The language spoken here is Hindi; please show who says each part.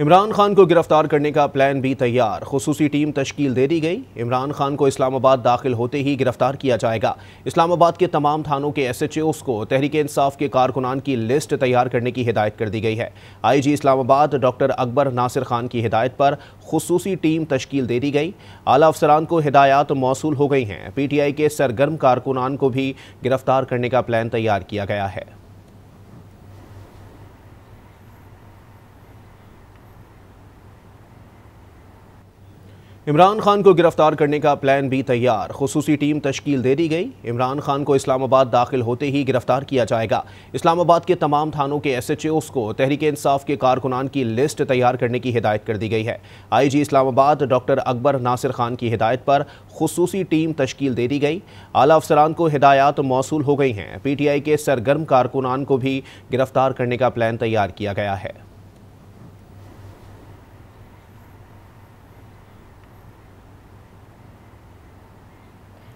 Speaker 1: इमरान खान को गिरफ्तार करने का प्लान भी तैयार खसूसी टीम तश्कील दे दी गई इमरान खान को इस्लामाबाद दाखिल होते ही गिरफ्तार किया जाएगा इस्लामाबाद के तमाम थानों के एस एच ओस को तहरीक इंसाफ के कारकुनान की लिस्ट तैयार करने की हिदायत कर दी गई है I G Islamabad doctor Akbar Nasir Khan की हिदायत पर खसूसी टीम तश्कील दे दी गई आला अफसरान को हिदायत मौसू हो गई हैं पी टी आई के सरगर्म कारकुनान को भी गिरफ्तार करने का प्लान तैयार किया गया है इमरान खान को गिरफ्तार करने का प्लान भी तैयार खसूसी टीम तश्कील दे दी गई इमरान खान को इस्लामाबाद दाखिल होते ही गिरफ्तार किया जाएगा इस्लामाबाद के तमाम थानों के एस एच ओ को तहरीक इंसाफ के कारकुनान की लिस्ट तैयार करने की हिदायत कर दी गई है I G Islamabad doctor Akbar Nasir Khan की हिदायत पर खसूसी टीम तश्कील दे दी गई आला अफसरान को हिदायत मौसू हो गई हैं पी टी आई के सरगर्म कारकुनान को भी गिरफ्तार करने का प्लान तैयार किया गया है